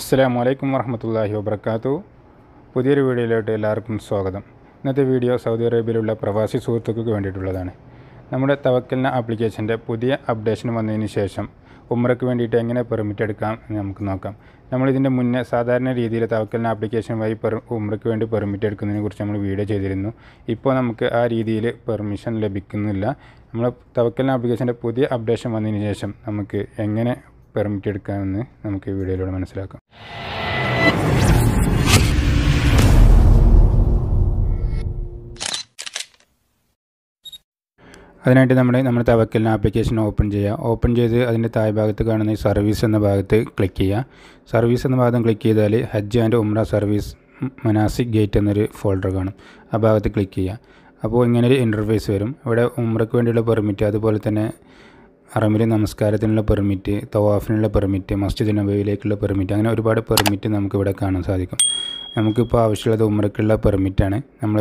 അസ്സാം വലൈക്കും വർഹമത്തല്ലാഹി വബർക്കാത്തു പുതിയൊരു വീഡിയോയിലോട്ട് എല്ലാവർക്കും സ്വാഗതം ഇന്നത്തെ വീഡിയോ സൗദി അറേബ്യയിലുള്ള പ്രവാസി സുഹൃത്തുക്കൾക്ക് വേണ്ടിയിട്ടുള്ളതാണ് നമ്മുടെ തവക്കലിന ആപ്ലിക്കേഷൻ്റെ പുതിയ അപ്ഡേഷൻ വന്നതിന് ശേഷം ഉമ്രയ്ക്ക് വേണ്ടിയിട്ട് എങ്ങനെ പെർമിറ്റ് എടുക്കാം എന്ന് നമുക്ക് നോക്കാം നമ്മളിതിൻ്റെ മുന്നേ സാധാരണ രീതിയിൽ തവക്കലിന ആപ്ലിക്കേഷൻ വഴി പെർ ഉമ്രയ്ക്ക് വേണ്ടി പെർമിറ്റ് എടുക്കുന്നതിനെ കുറിച്ച് നമ്മൾ വീഡിയോ ചെയ്തിരുന്നു ഇപ്പോൾ നമുക്ക് ആ രീതിയിൽ പെർമിഷൻ ലഭിക്കുന്നില്ല നമ്മൾ തവക്കലിന ആപ്ലിക്കേഷൻ്റെ പുതിയ അപ്ഡേഷൻ വന്നതിന് ശേഷം നമുക്ക് എങ്ങനെ പെർമിറ്റ് എടുക്കാമെന്ന് നമുക്ക് ഈ വീഡിയോയിലൂടെ മനസ്സിലാക്കാം അതിനായിട്ട് നമ്മുടെ നമ്മുടെ തവക്കലിന് ആപ്ലിക്കേഷൻ ഓപ്പൺ ചെയ്യുക ഓപ്പൺ ചെയ്ത് അതിൻ്റെ താഴെ ഭാഗത്ത് കാണുന്ന ഈ സർവീസ് എന്ന ഭാഗത്ത് ക്ലിക്ക് ചെയ്യുക സർവീസ് എന്ന ഭാഗം ക്ലിക്ക് ചെയ്താൽ ഹജ്ജ് ആൻഡ് ഉംറ സർവീസ് മനാസിക് ഗേറ്റ് എന്നൊരു ഫോൾഡർ കാണും ആ ഭാഗത്ത് ക്ലിക്ക് ചെയ്യുക അപ്പോൾ ഇങ്ങനൊരു ഇൻ്റർഫേസ് വരും ഇവിടെ ഉംറയ്ക്ക് വേണ്ടിയുള്ള പെർമിറ്റ് അതുപോലെ തന്നെ ഹറമിലെ നമസ്കാരത്തിനുള്ള പെർമിറ്റ് തവാഫിനുള്ള പെർമിറ്റ് മസ്ജിദ് നബയിലേക്കുള്ള പെർമിറ്റ് അങ്ങനെ ഒരുപാട് പെർമിറ്റ് നമുക്കിവിടെ കാണാൻ സാധിക്കും നമുക്കിപ്പോൾ ആവശ്യമുള്ളത് ഉമ്രക്കുള്ള പെർമിറ്റാണ് നമ്മൾ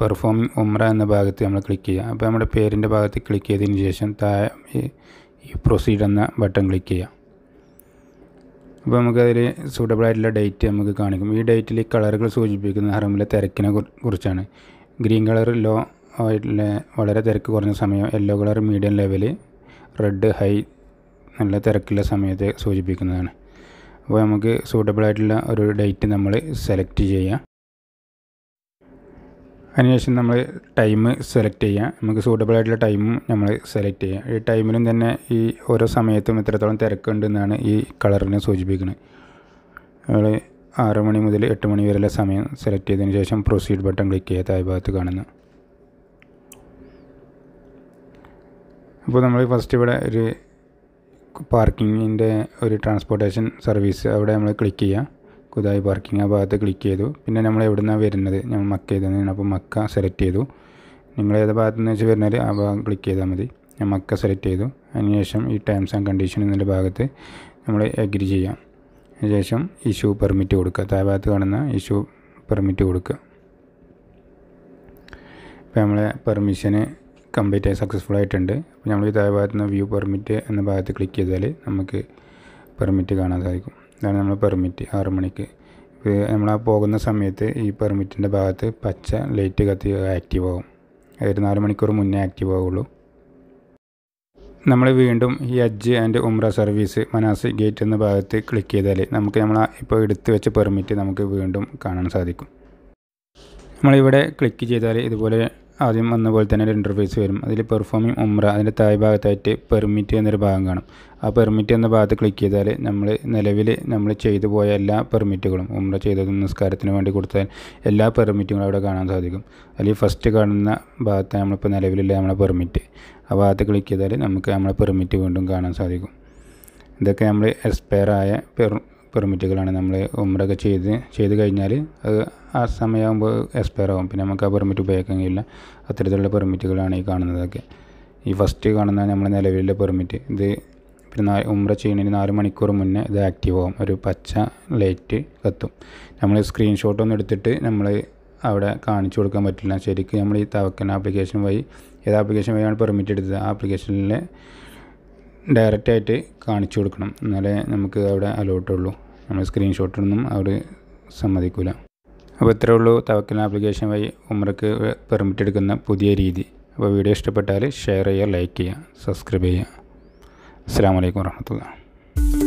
പെർഫോം ഉമ്ര എന്ന ഭാഗത്ത് നമ്മൾ ക്ലിക്ക് ചെയ്യുക അപ്പോൾ നമ്മുടെ പേരിൻ്റെ ഭാഗത്ത് ക്ലിക്ക് ചെയ്തതിന് ശേഷം താ ഈ പ്രൊസീഡ് എന്ന ബട്ടൺ ക്ലിക്ക് ചെയ്യുക അപ്പോൾ നമുക്കതിൽ സൂട്ടബിൾ ആയിട്ടുള്ള ഡേറ്റ് നമുക്ക് കാണിക്കും ഈ ഡേറ്റിൽ കളറുകൾ സൂചിപ്പിക്കുന്ന ഹറമിലെ തിരക്കിനെ കുറിച്ചാണ് ഗ്രീൻ കളർ ലോ ആയിട്ടുള്ള വളരെ തിരക്ക് കുറഞ്ഞ സമയം yellow colour medium level red high നല്ല തിരക്കുള്ള സമയത്തെ സൂചിപ്പിക്കുന്നതാണ് അപ്പോൾ നമുക്ക് സൂട്ടബിൾ ആയിട്ടുള്ള ഒരു ഡേറ്റ് നമ്മൾ സെലക്ട് ചെയ്യാം അതിനുശേഷം നമ്മൾ ടൈം സെലക്ട് ചെയ്യാം നമുക്ക് സൂട്ടബിൾ ആയിട്ടുള്ള ടൈമും നമ്മൾ സെലക്ട് ചെയ്യാം ഈ ടൈമിലും തന്നെ ഈ ഓരോ സമയത്തും ഇത്രത്തോളം തിരക്കുണ്ടെന്നാണ് ഈ കളറിനെ സൂചിപ്പിക്കുന്നത് നമ്മൾ ആറ് മണി മുതൽ എട്ട് മണി വരെയുള്ള സമയം സെലക്ട് ചെയ്തതിന് ശേഷം പ്രൊസീഡ് ബട്ടൺ ക്ലിക്ക് ചെയ്യാത്ത ഭാഗത്ത് കാണുന്ന അപ്പോൾ നമ്മൾ ഫസ്റ്റ് ഇവിടെ ഒരു പാർക്കിങ്ങിൻ്റെ ഒരു ട്രാൻസ്പോർട്ടേഷൻ സർവീസ് അവിടെ നമ്മൾ ക്ലിക്ക് ചെയ്യുക കുതായി പാർക്കിംഗ് ആ ഭാഗത്ത് ക്ലിക്ക് ചെയ്തു പിന്നെ നമ്മൾ എവിടെ നിന്നാണ് വരുന്നത് ഞങ്ങൾ മക്ക നിന്നാണ് അപ്പോൾ മക്ക സെലക്ട് ചെയ്തു നിങ്ങൾ ഏത് ഭാഗത്ത് നിന്ന് വെച്ച് വരുന്നത് ആ ഭാഗം ക്ലിക്ക് ചെയ്താൽ മതി ഞാൻ മക്ക സെലക്ട് ചെയ്തു അതിനുശേഷം ഈ ടേംസ് ആൻഡ് കണ്ടീഷൻ എന്നൊരു ഭാഗത്ത് നമ്മൾ എഗ്രി ചെയ്യാം അതിനുശേഷം ഇഷ്യൂ പെർമിറ്റ് കൊടുക്കുക താഴെ ഭാഗത്ത് കാണുന്ന ഇഷ്യൂ പെർമിറ്റ് കൊടുക്കുക ഇപ്പോൾ നമ്മളെ പെർമിഷന് കംപ്ലീറ്റ് ആയി സക്സസ്ഫുൾ ആയിട്ടുണ്ട് അപ്പോൾ നമ്മൾ ഈ താഴെ നിന്ന് വ്യൂ പെർമിറ്റ് എന്ന ഭാഗത്ത് ക്ലിക്ക് ചെയ്താൽ നമുക്ക് പെർമിറ്റ് കാണാൻ സാധിക്കും ഇതാണ് നമ്മൾ പെർമിറ്റ് ആറ് മണിക്ക് നമ്മൾ ആ പോകുന്ന സമയത്ത് ഈ പെർമിറ്റിൻ്റെ ഭാഗത്ത് പച്ച ലൈറ്റ് കത്തി ആക്റ്റീവ് ആകും അതായത് നാല് മണിക്കൂർ മുന്നേ ആക്റ്റീവ് ആവുള്ളൂ നമ്മൾ വീണ്ടും ഈ ഹജ്ജ് ആൻഡ് ഉംറ സർവീസ് മനാസ് ഗേറ്റ് എന്ന ഭാഗത്ത് ക്ലിക്ക് ചെയ്താൽ നമുക്ക് നമ്മൾ ഇപ്പോൾ എടുത്തു വെച്ച പെർമിറ്റ് നമുക്ക് വീണ്ടും കാണാൻ സാധിക്കും നമ്മളിവിടെ ക്ലിക്ക് ചെയ്താൽ ഇതുപോലെ ആദ്യം വന്ന പോലെ തന്നെ ഒരു ഇൻ്റർഫേസ് വരും അതിൽ പെർഫോമിംഗ് ഉമ്ര അതിൻ്റെ തായ് ഭാഗത്തായിട്ട് പെർമിറ്റ് എന്നൊരു ഭാഗം കാണും ആ പെർമിറ്റ് എന്ന ഭാഗത്ത് ക്ലിക്ക് ചെയ്താൽ നമ്മൾ നിലവിൽ നമ്മൾ ചെയ്തു പോയ എല്ലാ പെർമിറ്റുകളും ഉമ്ര ചെയ്തതും നിസ്കാരത്തിന് വേണ്ടി കൊടുത്താൽ എല്ലാ പെർമിറ്റുകളും അവിടെ കാണാൻ സാധിക്കും അതിൽ ഫസ്റ്റ് കാണുന്ന ഭാഗത്ത് നമ്മളിപ്പോൾ നിലവിലുള്ള നമ്മളെ പെർമിറ്റ് ആ ഭാഗത്ത് ക്ലിക്ക് ചെയ്താൽ നമുക്ക് നമ്മളെ പെർമിറ്റ് വീണ്ടും കാണാൻ സാധിക്കും ഇതൊക്കെ നമ്മൾ എക്സ്പയർ ആയ പെർ പെർമിറ്റുകളാണ് നമ്മൾ ഉമ്രൊക്കെ ചെയ്ത് ചെയ്ത് കഴിഞ്ഞാൽ അത് ആ സമയമാകുമ്പോൾ എക്സ്പയർ ആകും പിന്നെ നമുക്ക് ആ പെർമിറ്റ് ഉപയോഗിക്കാൻ കഴിയില്ല അത്തരത്തിലുള്ള പെർമിറ്റുകളാണ് ഈ കാണുന്നതൊക്കെ ഈ ഫസ്റ്റ് കാണുന്ന നമ്മൾ നിലവിലുള്ള പെർമിറ്റ് ഇത് പിന്നെ നാല് ഉംറ ചെയ്യുന്നതിന് നാല് മണിക്കൂർ മുന്നേ ഇത് ആക്റ്റീവ് ആകും ഒരു പച്ച ലൈറ്റ് കത്തും നമ്മൾ സ്ക്രീൻഷോട്ട് ഒന്ന് എടുത്തിട്ട് നമ്മൾ അവിടെ കാണിച്ചു കൊടുക്കാൻ പറ്റില്ല ശരിക്കും നമ്മൾ ഈ തവക്കൻ ആപ്ലിക്കേഷൻ വഴി ഏത് ആപ്ലിക്കേഷൻ വഴിയാണ് പെർമിറ്റ് എടുത്തത് ആ ആപ്ലിക്കേഷനിലെ ഡയറക്റ്റായിട്ട് കാണിച്ചു കൊടുക്കണം എന്നാലേ നമുക്ക് അവിടെ അലോട്ടുള്ളൂ നമ്മൾ സ്ക്രീൻഷോട്ടൊന്നും അവർ സമ്മതിക്കില്ല അപ്പോൾ ഇത്രയേ ഉള്ളൂ തവക്കൽ ആപ്ലിക്കേഷൻ വഴി ഉമ്രക്ക് പെർമിറ്റ് എടുക്കുന്ന പുതിയ രീതി അപ്പോൾ വീഡിയോ ഇഷ്ടപ്പെട്ടാൽ ഷെയർ ചെയ്യുക ലൈക്ക് ചെയ്യുക സബ്സ്ക്രൈബ് ചെയ്യുക അസ്സാം വലൈക്കും വർഹമത്തുള്ള